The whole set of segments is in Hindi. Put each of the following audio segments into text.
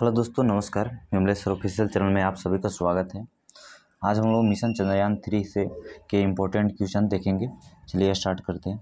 हेलो दोस्तों नमस्कार विमलेश्वर ऑफिशियल चैनल में आप सभी का स्वागत है आज हम लोग मिशन चंद्रयान थ्री से के इम्पोर्टेंट क्वेश्चन देखेंगे चलिए स्टार्ट करते हैं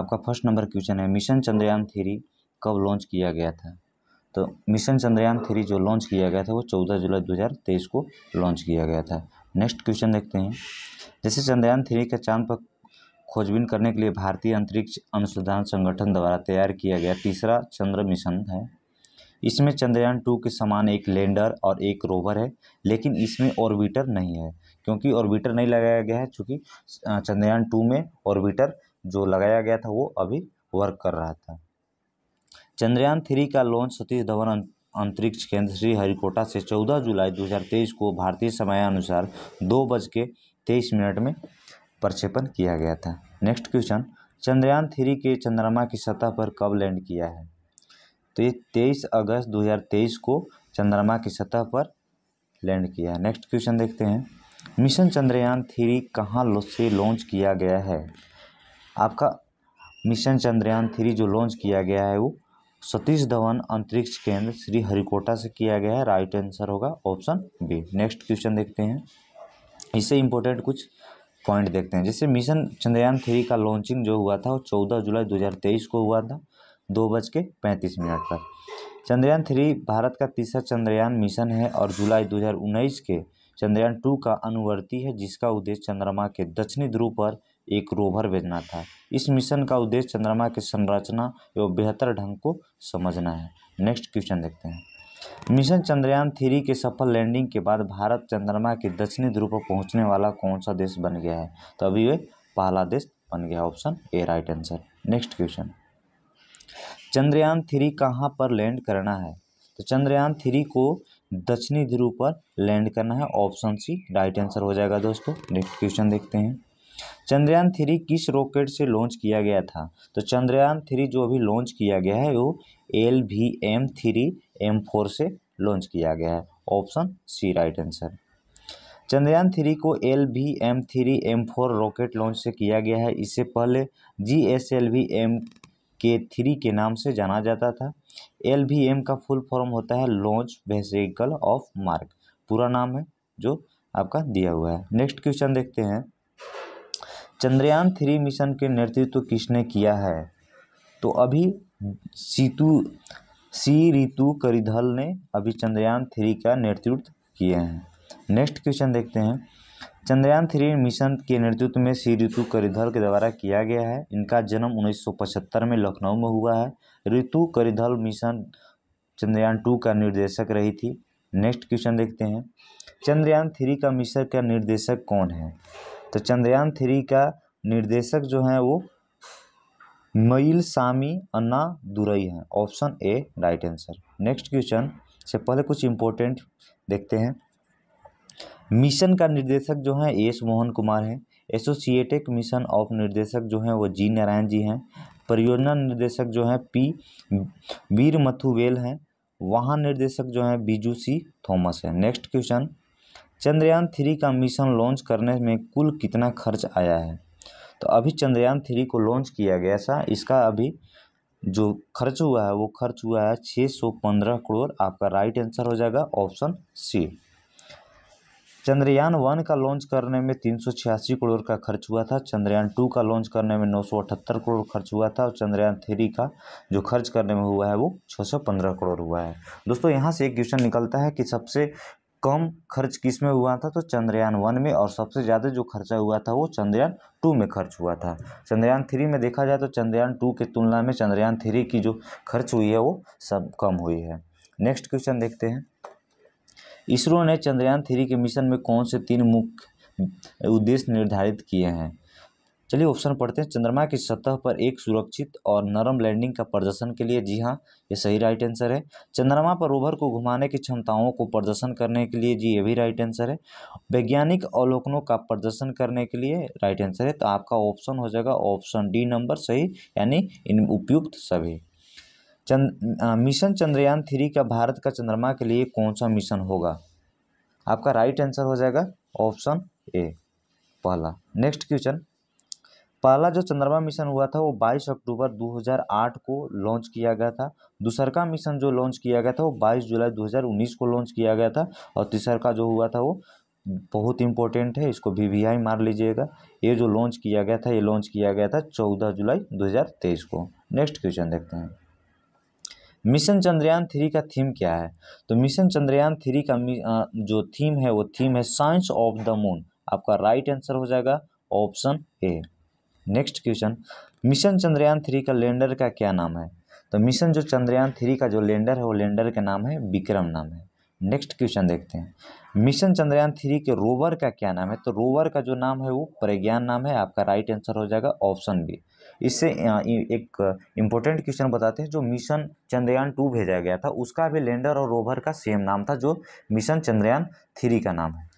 आपका फर्स्ट नंबर क्वेश्चन है मिशन चंद्रयान थ्री कब लॉन्च किया गया था तो मिशन चंद्रयान थ्री जो लॉन्च किया गया था वो चौदह जुलाई दो हज़ार तेईस को लॉन्च किया गया था नेक्स्ट क्वेश्चन देखते हैं जैसे चंद्रयान थ्री के चांद पर खोजबीन करने के लिए भारतीय अंतरिक्ष अनुसंधान संगठन द्वारा तैयार किया गया तीसरा चंद्र मिशन है इसमें चंद्रयान टू के समान एक लैंडर और एक रोवर है लेकिन इसमें ऑर्बिटर नहीं है क्योंकि ऑर्बिटर नहीं लगाया गया है चूँकि चंद्रयान टू में ऑर्बिटर जो लगाया गया था वो अभी वर्क कर रहा था चंद्रयान थ्री का लॉन्च सतीश धवन अं-, अंतरिक्ष केंद्र श्री हरिकोटा से 14 जुलाई 2023 को भारतीय समयानुसार दो बज के तेईस मिनट में प्रक्षेपण किया गया था नेक्स्ट क्वेश्चन चंद्रयान थ्री के चंद्रमा की सतह पर कब लैंड किया है तो ये तेईस अगस्त दो हज़ार तेईस को चंद्रमा की सतह पर लैंड किया है नेक्स्ट क्वेश्चन देखते हैं मिशन चंद्रयान थ्री कहाँ से लॉन्च किया गया है आपका मिशन चंद्रयान थ्री जो लॉन्च किया गया है वो सतीश धवन अंतरिक्ष केंद्र श्री हरिकोटा से किया गया है राइट आंसर होगा ऑप्शन बी नेक्स्ट क्वेश्चन देखते हैं इससे इम्पोर्टेंट कुछ पॉइंट देखते हैं जैसे मिशन चंद्रयान थ्री का लॉन्चिंग जो हुआ था वो चौदह जुलाई 2023 को हुआ था दो बज के पैंतीस मिनट पर चंद्रयान थ्री भारत का तीसरा चंद्रयान मिशन है और जुलाई 2019 के चंद्रयान टू का अनुवर्ती है जिसका उद्देश्य चंद्रमा के दक्षिणी ध्रुव पर एक रोवर भेजना था इस मिशन का उद्देश्य चंद्रमा की संरचना एवं बेहतर ढंग को समझना है नेक्स्ट क्वेश्चन देखते हैं मिशन चंद्रयान थ्री के सफल लैंडिंग के बाद भारत चंद्रमा के दक्षिणी ध्रुव पर पहुंचने वाला कौन सा देश बन गया है तो अभी वे पहला देश बन गया option A right answer next question Chandrayaan three कहाँ पर लैंड करना है तो चंद्रयान थ्री को दक्षिणी ध्रुव पर लैंड करना है ऑप्शन सी राइट आंसर हो जाएगा दोस्तों नेक्स्ट क्वेश्चन देखते हैं चंद्रयान थ्री किस रॉकेट से लॉन्च किया गया था तो चंद्रयान थ्री जो अभी लॉन्च किया गया है वो L V M three M four से लॉन्च किया गया है option C right answer Chandrayaan three को L V M three M four rocket launch से किया गया है इससे पहले G S L V M के थ्री के नाम से जाना जाता था एल वी एम का फुल फॉर्म होता है लॉन्च वेसिकल ऑफ मार्क पूरा नाम है जो आपका दिया हुआ है नेक्स्ट क्वेश्चन देखते हैं चंद्रयान थ्री मिशन के नेतृत्व तो किसने किया है तो अभी सीतु सी रितु करिधल ने अभी चंद्रयान थ्री का नेतृत्व किए हैं नेक्स्ट क्वेश्चन देखते हैं चंद्रयान थ्री मिशन के नेतृत्व में श्री ऋतु करिधल के द्वारा किया गया है इनका जन्म 1975 में लखनऊ में हुआ है ऋतु करिधल मिशन चंद्रयान टू का निर्देशक रही थी नेक्स्ट क्वेश्चन देखते हैं चंद्रयान थ्री का मिशन का निर्देशक कौन है तो चंद्रयान थ्री का निर्देशक जो है वो मईल सामी अन्ना दुरई हैं option A right answer next question से पहले कुछ इंपॉर्टेंट देखते हैं मिशन का निर्देशक जो है एस मोहन कुमार हैं एसोसिएटेड मिशन ऑफ निर्देशक जो हैं वो जी नारायण जी हैं परियोजना निर्देशक जो हैं पी वीर मथुवेल हैं वहाँ निर्देशक जो हैं बीजू सी थॉमस हैं नेक्स्ट क्वेश्चन चंद्रयान थ्री का मिशन लॉन्च करने में कुल कितना खर्च आया है तो अभी चंद्रयान थ्री को लॉन्च किया गया था इसका अभी जो खर्च हुआ है वो खर्च हुआ है छः सौ पंद्रह करोड़ आपका राइट आंसर हो जाएगा ऑप्शन सी चंद्रयान वन का लॉन्च करने में तीन करोड़ का खर्च हुआ था चंद्रयान टू का लॉन्च करने में नौ करोड़ खर्च हुआ था और चंद्रयान थ्री का जो खर्च करने में हुआ है वो 615 करोड़ हुआ है दोस्तों यहाँ से एक क्वेश्चन निकलता है कि सबसे कम खर्च किस में हुआ था तो चंद्रयान वन में और सबसे ज़्यादा जो खर्चा हुआ था वो चंद्रयान टू में खर्च हुआ था चंद्रयान थ्री में देखा जाए तो चंद्रयान टू की तुलना में चंद्रयान थ्री की जो खर्च हुई है वो सब कम हुई है नेक्स्ट क्वेश्चन देखते हैं इसरो ने चंद्रयान थ्री के मिशन में कौन से तीन मुख्य उद्देश्य निर्धारित किए हैं चलिए ऑप्शन पढ़ते हैं चंद्रमा की सतह पर एक सुरक्षित और नरम लैंडिंग का प्रदर्शन के लिए जी हाँ ये सही राइट आंसर है चंद्रमा पर रोवर को घुमाने की क्षमताओं को प्रदर्शन करने के लिए जी ये भी राइट आंसर है वैज्ञानिक अवलोकनों का प्रदर्शन करने के लिए राइट आंसर है तो आपका ऑप्शन हो जाएगा ऑप्शन डी नंबर सही यानी इन उपयुक्त सभी चंद मिशन चंद्रयान थ्री का भारत का चंद्रमा के लिए कौन सा मिशन होगा आपका राइट आंसर हो जाएगा ऑप्शन ए पहला नेक्स्ट क्वेश्चन पहला जो चंद्रमा मिशन हुआ था वो 22 अक्टूबर 2008 को लॉन्च किया गया था दूसरा मिशन जो लॉन्च किया गया था वो 22 जुलाई 2019 को लॉन्च किया गया था और तीसरा जो हुआ था वो बहुत इंपॉर्टेंट है इसको वी वी आई मार लीजिएगा ये जो लॉन्च किया गया था ये लॉन्च किया गया था चौदह जुलाई दो को नेक्स्ट क्वेश्चन देखते हैं मिशन चंद्रयान थ्री का थीम क्या है तो मिशन चंद्रयान थ्री का जो थीम है वो थीम है साइंस ऑफ द मून आपका राइट आंसर हो जाएगा option A next question mission Chandrayaan three का लैंडर का क्या नाम है तो मिशन जो चंद्रयान थ्री का जो लैंडर है वो लैंडर का नाम है विक्रम नाम है नेक्स्ट क्वेश्चन देखते हैं मिशन चंद्रयान थ्री के रोवर का क्या नाम है तो रोवर का जो नाम है वो प्रज्ञान नाम है आपका राइट आंसर हो जाएगा ऑप्शन बी इससे एक इम्पोर्टेंट क्वेश्चन बताते हैं जो मिशन चंद्रयान टू भेजा गया था उसका भी लैंडर और रोवर का सेम नाम था जो मिशन चंद्रयान थ्री का नाम है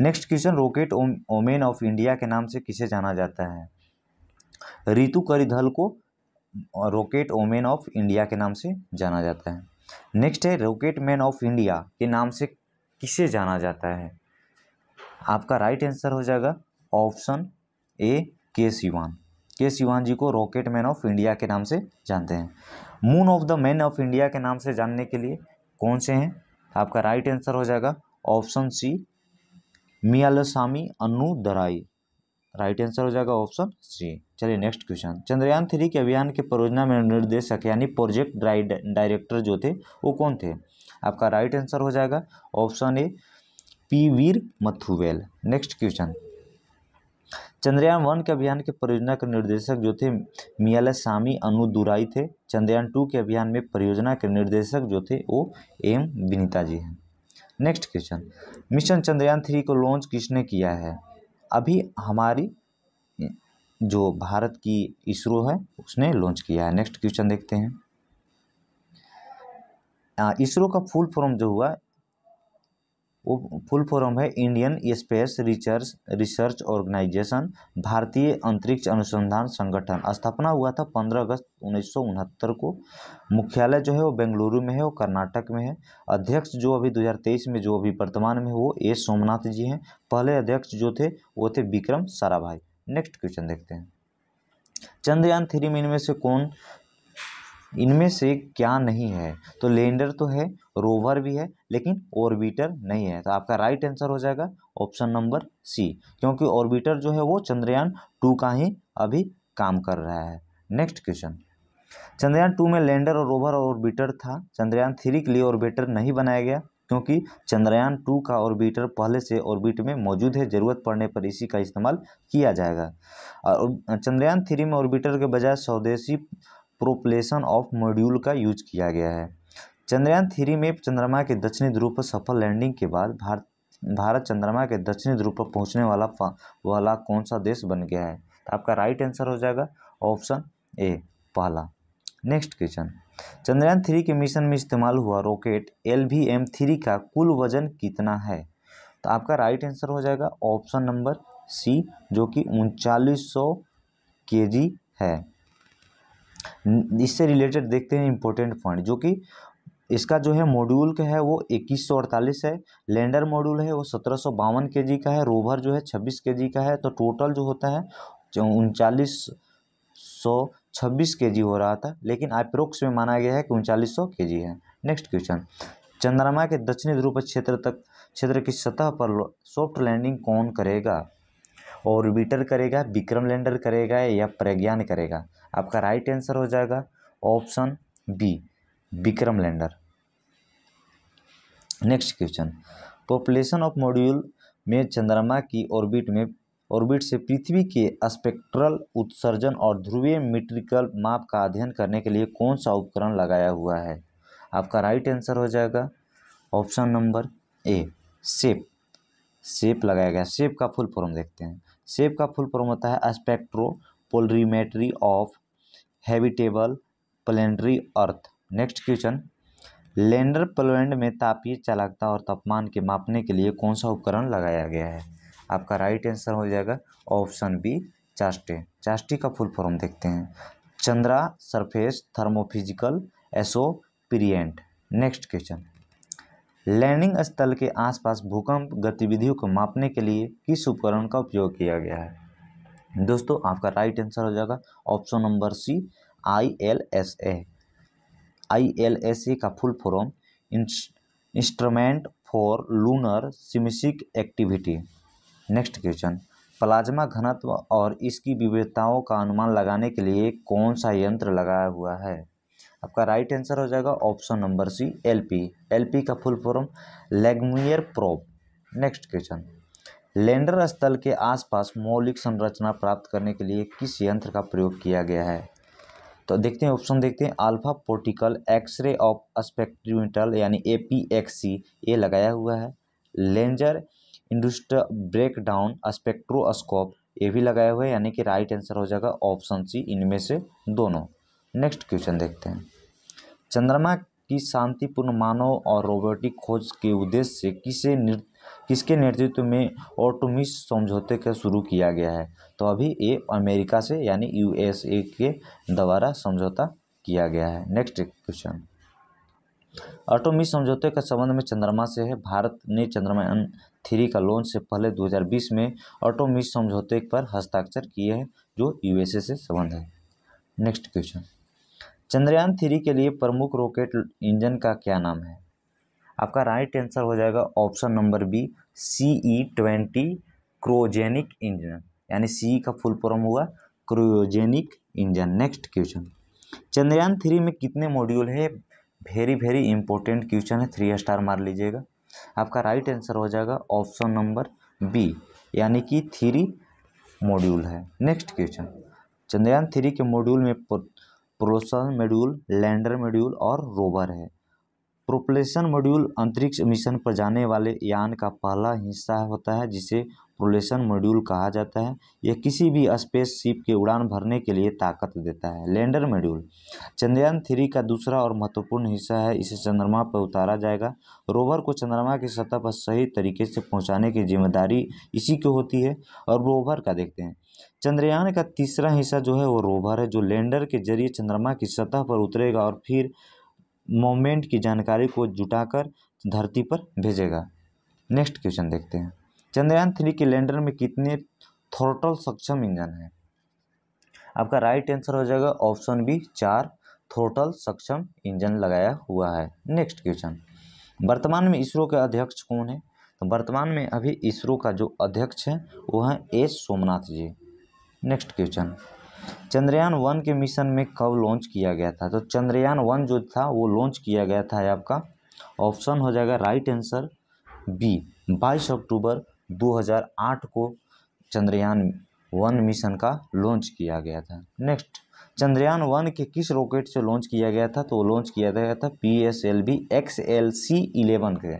next question rocket woman of India के नाम से किसे जाना जाता है रितु करिधल को रॉकेट ओमेन ऑफ इंडिया के नाम से जाना जाता है नेक्स्ट है रॉकेट मैन ऑफ इंडिया के नाम से किसे जाना जाता है आपका राइट आंसर हो जाएगा ऑप्शन ए के सिवान के सिवान जी को रॉकेट मैन ऑफ इंडिया के नाम से जानते हैं moon of the man of India के नाम से जानने के लिए कौन से हैं आपका राइट आंसर हो जाएगा option C Mylswamy Annadurai right answer हो जाएगा ऑप्शन सी चलिए नेक्स्ट क्वेश्चन चंद्रयान थ्री के अभियान के परियोजना में निर्देशक यानी प्रोजेक्ट डायरेक्टर जो थे वो कौन थे आपका राइट आंसर हो जाएगा option A P Veeramuthuvel next question Chandrayaan one के अभियान के परियोजना के निर्देशक जो थे अनु अनुदुराई थे चंद्रयान टू के अभियान में परियोजना के निर्देशक जो थे वो एम विनीता जी हैं next question mission Chandrayaan three को लॉन्च किसने किया है अभी हमारी जो भारत की इसरो है उसने लॉन्च किया है नेक्स्ट क्वेश्चन देखते हैं इसरो का फुल फॉर्म जो हुआ वो फुल फॉर्म है Indian space research research organisation भारतीय अंतरिक्ष अनुसंधान संगठन स्थापना हुआ था 15 अगस्त उन्नीस को मुख्यालय जो है वो बेंगलुरु में है वो कर्नाटक में है अध्यक्ष जो अभी 2023 में जो अभी वर्तमान में वो ए सोमनाथ जी हैं पहले अध्यक्ष जो थे वो थे विक्रम साराभाई नेक्स्ट क्वेश्चन देखते हैं चंद्रयान थ्री में इनमें से कौन इनमें से क्या नहीं है तो लैंडर तो है रोवर भी है लेकिन ऑर्बिटर नहीं है तो आपका राइट आंसर हो जाएगा ऑप्शन नंबर सी क्योंकि ऑर्बिटर जो है वो चंद्रयान टू का ही अभी काम कर रहा है नेक्स्ट क्वेश्चन चंद्रयान टू में लैंडर और रोवर और ऑर्बिटर था चंद्रयान थ्री के लिए ऑर्बिटर नहीं बनाया गया क्योंकि चंद्रयान टू का ऑर्बिटर पहले से ऑर्बिट में मौजूद है ज़रूरत पड़ने पर इसी का इस्तेमाल किया जाएगा और चंद्रयान थ्री में ऑर्बिटर के बजाय स्वदेशी प्रोपलेशन ऑफ मॉड्यूल का यूज किया गया है चंद्रयान थ्री में चंद्रमा के दक्षिणी ध्रुव पर सफल लैंडिंग के बाद भारत भारत चंद्रमा के दक्षिणी ध्रुव पर पहुंचने वाला वाला कौन सा देश बन गया है तो आपका राइट आंसर हो जाएगा ऑप्शन ए पहला नेक्स्ट क्वेश्चन चंद्रयान थ्री के मिशन में इस्तेमाल हुआ rocket L V M three का कुल वजन कितना है तो आपका राइट आंसर हो जाएगा ऑप्शन नंबर सी जो कि उनचालीस सौ के जी है इससे रिलेटेड देखते हैं इम्पोर्टेंट पॉइंट जो कि इसका जो है मॉड्यूल का है वो इक्कीस सौ अड़तालीस है लैंडर मॉड्यूल है वो सत्रह सौ बावन के जी का है रोवर जो है छब्बीस के जी का है तो टोटल जो होता है उनचालीस सौ छब्बीस के जी हो रहा था लेकिन अप्रोक्स में माना गया है कि उनचालीस सौ के जी है नेक्स्ट क्वेश्चन चंद्रमा के दक्षिणी ध्रुव क्षेत्र तक क्षेत्र की सतह पर सॉफ्ट लैंडिंग कौन करेगा ऑर्बिटर करेगा विक्रम लैंडर करेगा या प्रज्ञान करेगा आपका राइट आंसर हो जाएगा option B Vikram lander next question population of module में चंद्रमा की ऑर्बिट में ऑर्बिट से पृथ्वी के स्पेक्ट्रल उत्सर्जन और ध्रुवीय मिट्रिकल माप का अध्ययन करने के लिए कौन सा उपकरण लगाया हुआ है आपका राइट आंसर हो जाएगा ऑप्शन नंबर ए सेप सेप लगाया गया सेप का फुल फॉर्म देखते हैं सेप का फुल फॉर्म होता है spectropolarimetry of habitable planetary earth next question lander planet में तापीय चालकता और तापमान के मापने के लिए कौन सा उपकरण लगाया गया है आपका राइट आंसर हो जाएगा ऑप्शन बी चास्टे चास्टी का फुल फॉर्म देखते हैं चंद्रा सरफेस थर्मोफिजिकल पीरियंट नेक्स्ट क्वेश्चन लैंडिंग स्थल के आसपास भूकंप गतिविधियों को मापने के लिए किस उपकरण का उपयोग किया गया है दोस्तों आपका राइट आंसर हो जाएगा option number C I L S A I L S A का full form instrument for lunar seismic activity next question plasma घनत्व और इसकी विविधताओं का अनुमान लगाने के लिए कौन सा यंत्र लगाया हुआ है आपका राइट आंसर हो जाएगा option number C LP LP का full form Langmuir probe next question lander स्थल के आसपास मौलिक संरचना प्राप्त करने के लिए किस यंत्र का प्रयोग किया गया है तो देखते हैं ऑप्शन देखते हैं alpha particle x-ray of spectrometer यानी ए पी एक्स सी ये लगाया हुआ है laser induced break down spectroscope ये भी लगाए हुए यानी कि राइट आंसर हो जाएगा ऑप्शन सी इनमें से दोनों नेक्स्ट क्वेश्चन देखते हैं चंद्रमा की शांतिपूर्ण मानव और रोबोटिक खोज के उद्देश्य से किसे किसके नेतृत्व में ऑटोमिस समझौते का शुरू किया गया है तो अभी ये अमेरिका से यानी यूएसए के द्वारा समझौता किया गया है नेक्स्ट क्वेश्चन ऑटोमिस समझौते का संबंध में चंद्रमा से है भारत ने चंद्रयान थ्री का लॉन्च से पहले 2020 में ऑटोमिस समझौते पर हस्ताक्षर किए हैं जो यूएसए से संबंध है नेक्स्ट क्वेश्चन चंद्रयान थ्री के लिए प्रमुख रॉकेट इंजन का क्या नाम है आपका राइट आंसर हो जाएगा option number B C E twenty cryogenic engine यानी सी का फुल फॉर्म हुआ cryogenic engine next question Chandrayaan three में कितने मॉड्यूल है वेरी वेरी इंपॉर्टेंट क्वेश्चन है थ्री स्टार मार लीजिएगा आपका राइट आंसर हो जाएगा ऑप्शन नंबर बी यानी कि थ्री मॉड्यूल है नेक्स्ट क्वेश्चन चंद्रयान थ्री के मॉड्यूल में प्रोसन मॉड्यूल लैंडर मॉड्यूल और रोवर है प्रोपलेशन मॉड्यूल अंतरिक्ष मिशन पर जाने वाले यान का पहला हिस्सा होता है जिसे प्रोपलेशन मॉड्यूल कहा जाता है यह किसी भी स्पेस शिप के उड़ान भरने के लिए ताकत देता है लैंडर मॉड्यूल चंद्रयान थ्री का दूसरा और महत्वपूर्ण हिस्सा है इसे चंद्रमा पर उतारा जाएगा रोवर को चंद्रमा की सतह पर सही तरीके से पहुँचाने की जिम्मेदारी इसी की होती है और रोवर का देखते हैं चंद्रयान का तीसरा हिस्सा जो है वो रोवर है जो लैंडर के जरिए चंद्रमा की सतह पर उतरेगा और फिर मोमेंट की जानकारी को जुटाकर धरती पर भेजेगा नेक्स्ट क्वेश्चन देखते हैं चंद्रयान थ्री के लैंडर में कितने थ्रोटल सक्षम इंजन हैं आपका राइट आंसर हो जाएगा ऑप्शन बी चार थ्रोटल सक्षम इंजन लगाया हुआ है नेक्स्ट क्वेश्चन वर्तमान में इसरो के अध्यक्ष कौन है तो वर्तमान में अभी इसरो का जो अध्यक्ष है वो है S Somnath ji next question Chandrayaan one के मिशन में कब लॉन्च किया गया था तो चंद्रयान वन जो था वो लॉन्च किया गया था आपका ऑप्शन हो जाएगा राइट आंसर बी बाईस अक्टूबर 2008 को चंद्रयान वन मिशन का लॉन्च किया गया था नेक्स्ट चंद्रयान वन के किस रॉकेट से लॉन्च किया गया था तो लॉन्च किया गया था P S L B X L C eleven के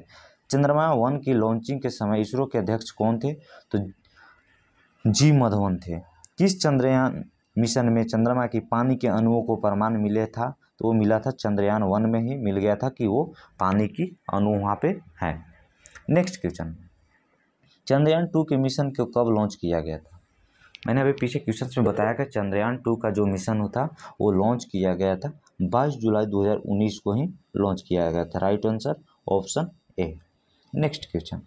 चंद्रमा वन की लॉन्चिंग के समय इसरो के अध्यक्ष कौन थे तो जी मधवन थे किस चंद्रयान मिशन में चंद्रमा की पानी के अणुओं को प्रमाण मिले था तो वो मिला था चंद्रयान वन में ही मिल गया था कि वो पानी की अणु वहाँ पे हैं नेक्स्ट क्वेश्चन चंद्रयान टू के मिशन को कब लॉन्च किया गया था मैंने अभी पीछे क्वेश्चन में बताया कि चंद्रयान टू का जो मिशन था वो लॉन्च किया गया था बाईस जुलाई 2019 को ही लॉन्च किया गया था right answer option A next question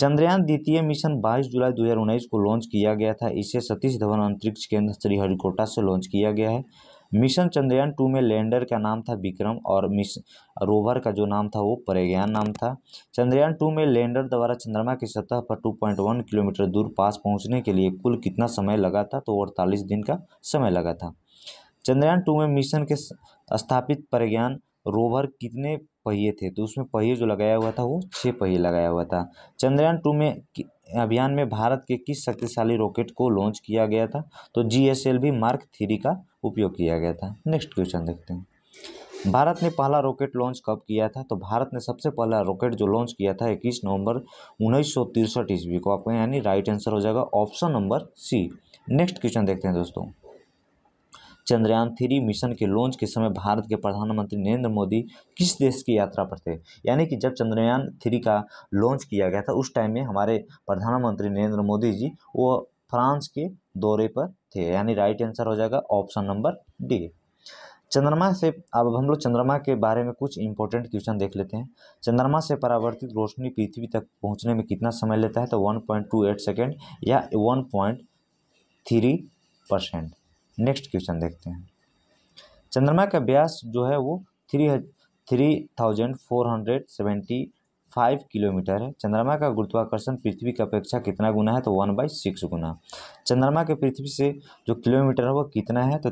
Chandrayaan द्वितीय मिशन 22 जुलाई 2019 को लॉन्च किया गया था इसे सतीश धवन अंतरिक्ष केंद्र श्रीहरिकोटा से लॉन्च किया गया है मिशन चंद्रयान टू में लैंडर का नाम था विक्रम और मिश रोवर का जो नाम था वो प्रज्ञान नाम था चंद्रयान टू में लैंडर द्वारा चंद्रमा की सतह पर 2.1 किलोमीटर दूर पास पहुंचने के लिए कुल कितना समय लगा था तो अड़तालीस दिन का समय लगा था चंद्रयान टू में मिशन के स्थापित प्रज्ञान रोवर कितने पहिए थे तो उसमें पहिए जो लगाया हुआ था वो छः पहिए लगाया हुआ था चंद्रयान टू में अभियान में भारत के किस शक्तिशाली रॉकेट को लॉन्च किया गया था तो G S L V mark three का उपयोग किया गया था नेक्स्ट क्वेश्चन देखते हैं भारत ने पहला रॉकेट लॉन्च कब किया था तो भारत ने सबसे पहला रॉकेट जो लॉन्च किया था इक्कीस नवंबर उन्नीस सौ ईस्वी को आपको यानी राइट आंसर हो जाएगा option number C next question देखते हैं दोस्तों चंद्रयान थ्री मिशन के लॉन्च के समय भारत के प्रधानमंत्री नरेंद्र मोदी किस देश की यात्रा पर थे यानी कि जब चंद्रयान थ्री का लॉन्च किया गया था उस टाइम में हमारे प्रधानमंत्री नरेंद्र मोदी जी वो फ्रांस के दौरे पर थे यानी राइट आंसर हो जाएगा ऑप्शन नंबर डी चंद्रमा से अब हम लोग चंद्रमा के बारे में कुछ इंपॉर्टेंट क्वेश्चन देख लेते हैं चंद्रमा से परावर्तित रोशनी पृथ्वी तक पहुंचने में कितना समय लेता है तो 1.28 सेकंड या 1.3 परसेंट नेक्स्ट क्वेश्चन देखते हैं चंद्रमा का व्यास जो है वो three three thousand four hundred seventy five kilometre है चंद्रमा का गुरुत्वाकर्षण पृथ्वी की अपेक्षा कितना गुना है तो वन बाई सिक्स गुना चंद्रमा के पृथ्वी से जो किलोमीटर है वो कितना है तो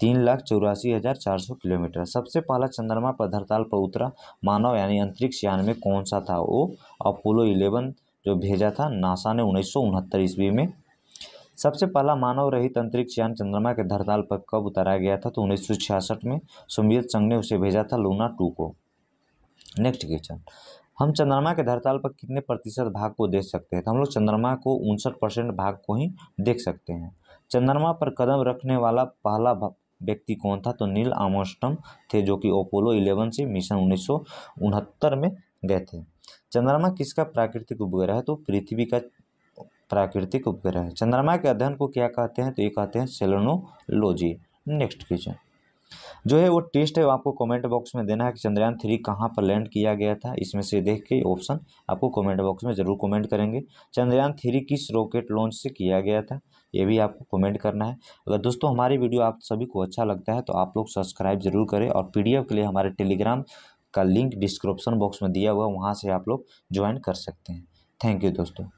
तीन लाख चौरासी हज़ार चार सौ किलोमीटर सबसे पहला चंद्रमा पर धरताल पर उतरा मानव यानी अंतरिक्ष यान में कौन सा था वो अपोलो इलेवन जो भेजा था नासा ने उन्नीस ईस्वी में सबसे पहला मानव रहित अंतरिक्ष यान चंद्रमा के धरताल पर कब उतारा गया था तो उन्नीस में सोमवीर संघ ने उसे भेजा था लूना टू को नेक्स्ट क्वेश्चन हम चंद्रमा के धरताल पर कितने प्रतिशत भाग को देख सकते हैं तो हम लोग चंद्रमा को उनसठ परसेंट भाग को ही देख सकते हैं चंद्रमा पर कदम रखने वाला पहला व्यक्ति कौन था तो नील आमोस्टम थे जो कि ओपोलो 11 से मिशन उन्नीस में गए थे चंद्रमा किसका प्राकृतिक उपग्रह है तो पृथ्वी का प्राकृतिक उपग्रह है चंद्रमा के अध्ययन को क्या कहते हैं तो ये कहते हैं सेलोनोलॉजी नेक्स्ट क्वेश्चन जो है वो टेस्ट है वो आपको कमेंट बॉक्स में देना है कि चंद्रयान थ्री कहाँ पर लैंड किया गया था इसमें से देख के ऑप्शन आपको कमेंट बॉक्स में जरूर कमेंट करेंगे चंद्रयान थ्री किस रॉकेट लॉन्च से किया गया था ये भी आपको कमेंट करना है अगर दोस्तों हमारी वीडियो आप सभी को अच्छा लगता है तो आप लोग सब्सक्राइब जरूर करें और पी के लिए हमारे टेलीग्राम का लिंक डिस्क्रिप्सन बॉक्स में दिया हुआ वहाँ से आप लोग ज्वाइन कर सकते हैं थैंक यू दोस्तों